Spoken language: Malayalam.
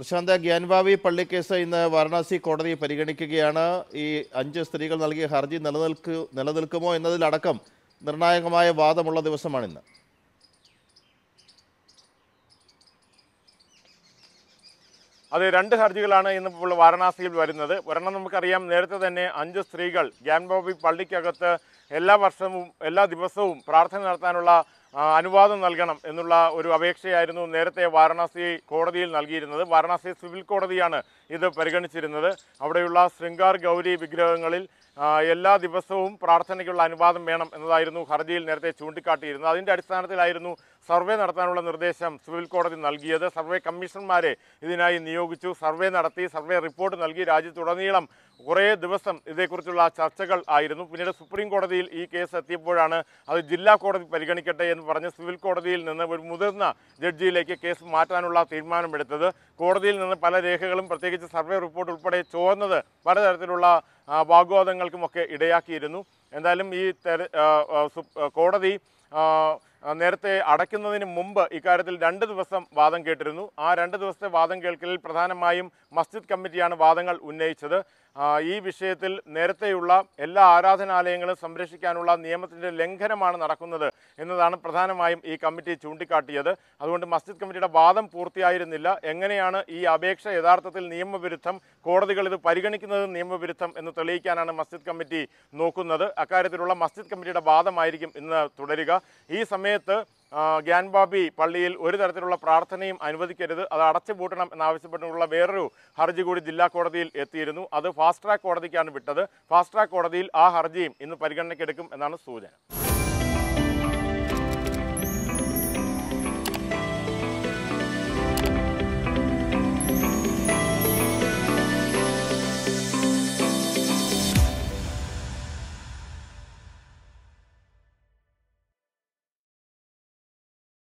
പ്രശാന്ത ഗ്യാൻവാവി പള്ളിക്കേസ് ഇന്ന് വാരണാസി കോടതി പരിഗണിക്കുകയാണ് ഈ അഞ്ച് സ്ത്രീകൾ നൽകിയ ഹർജി നിലനിൽക്കു നിലനിൽക്കുമോ എന്നതിലടക്കം നിർണായകമായ വാദമുള്ള ദിവസമാണിന്ന് അതെ രണ്ട് ഹർജികളാണ് ഇന്നിപ്പോൾ വാരണാസിയിൽ വരുന്നത് ഒരെണ്ണം നമുക്കറിയാം നേരത്തെ തന്നെ അഞ്ച് സ്ത്രീകൾ ഗ്യാൻബോബി പള്ളിക്കകത്ത് എല്ലാ വർഷവും എല്ലാ ദിവസവും പ്രാർത്ഥന നടത്താനുള്ള അനുവാദം നൽകണം എന്നുള്ള ഒരു അപേക്ഷയായിരുന്നു നേരത്തെ വാരണാസി കോടതിയിൽ നൽകിയിരുന്നത് വാരണാസി സിവിൽ കോടതിയാണ് ഇത് പരിഗണിച്ചിരുന്നത് അവിടെയുള്ള ശൃംഗാർ ഗൗരി വിഗ്രഹങ്ങളിൽ എല്ലാ ദിവസവും പ്രാർത്ഥനയ്ക്കുള്ള അനുവാദം വേണം എന്നതായിരുന്നു ഹർജിയിൽ നേരത്തെ ചൂണ്ടിക്കാട്ടിയിരുന്നത് അതിൻ്റെ അടിസ്ഥാനത്തിലായിരുന്നു സർവേ നടത്താനുള്ള നിർദ്ദേശം സിവിൽ കോടതി നൽകിയത് സർവേ കമ്മീഷണർമാരെ ഇതിനായി നിയോഗിച്ചു സർവേ നടത്തി സർവേ റിപ്പോർട്ട് നൽകി രാജ്യത്തുടനീളം കുറേ ദിവസം ഇതേക്കുറിച്ചുള്ള ചർച്ചകൾ ആയിരുന്നു പിന്നീട് സുപ്രീം കോടതിയിൽ ഈ കേസ് എത്തിയപ്പോഴാണ് അത് ജില്ലാ കോടതി പരിഗണിക്കട്ടെ എന്ന് പറഞ്ഞ് സിവിൽ കോടതിയിൽ നിന്ന് ഒരു മുതിർന്ന ജഡ്ജിയിലേക്ക് കേസ് മാറ്റാനുള്ള തീരുമാനമെടുത്തത് കോടതിയിൽ നിന്ന് പല രേഖകളും പ്രത്യേകിച്ച് സർവേ റിപ്പോർട്ട് ഉൾപ്പെടെ ചോർന്നത് പലതരത്തിലുള്ള വാഗ്വാദങ്ങൾക്കുമൊക്കെ ഇടയാക്കിയിരുന്നു എന്തായാലും ഈ കോടതി നേരത്തെ അടയ്ക്കുന്നതിന് മുമ്പ് ഇക്കാര്യത്തിൽ രണ്ട് ദിവസം വാദം കേട്ടിരുന്നു ആ രണ്ട് ദിവസത്തെ വാദം കേൾക്കലിൽ പ്രധാനമായും മസ്ജിദ് കമ്മിറ്റിയാണ് വാദങ്ങൾ ഉന്നയിച്ചത് ഈ വിഷയത്തിൽ നേരത്തെയുള്ള എല്ലാ ആരാധനാലയങ്ങളും സംരക്ഷിക്കാനുള്ള നിയമത്തിൻ്റെ ലംഘനമാണ് നടക്കുന്നത് എന്നതാണ് പ്രധാനമായും ഈ കമ്മിറ്റി ചൂണ്ടിക്കാട്ടിയത് അതുകൊണ്ട് മസ്ജിദ് കമ്മിറ്റിയുടെ വാദം പൂർത്തിയായിരുന്നില്ല എങ്ങനെയാണ് ഈ അപേക്ഷ യഥാർത്ഥത്തിൽ നിയമവിരുദ്ധം കോടതികൾ ഇത് പരിഗണിക്കുന്നത് നിയമവിരുദ്ധം എന്ന് തെളിയിക്കാനാണ് മസ്ജിദ് കമ്മിറ്റി നോക്കുന്നത് അക്കാര്യത്തിലുള്ള മസ്ജിദ് കമ്മിറ്റിയുടെ വാദമായിരിക്കും ഇന്ന് തുടരുക ഈ സമയത്ത് ഗ്യാൻബാബി ബാബി പള്ളിയിൽ ഒരു തരത്തിലുള്ള പ്രാർത്ഥനയും അനുവദിക്കരുത് അത് അടച്ചുപൂട്ടണം എന്നാവശ്യപ്പെട്ടുള്ള വേറൊരു ഹർജി കൂടി ജില്ലാ കോടതിയിൽ എത്തിയിരുന്നു അത് ഫാസ്റ്റ് ട്രാക്ക് കോടതിക്കാണ് വിട്ടത് ഫാസ്റ്റ് ട്രാക്ക് കോടതിയിൽ ആ ഹർജിയും ഇന്ന് പരിഗണനയ്ക്കെടുക്കും എന്നാണ് സൂചന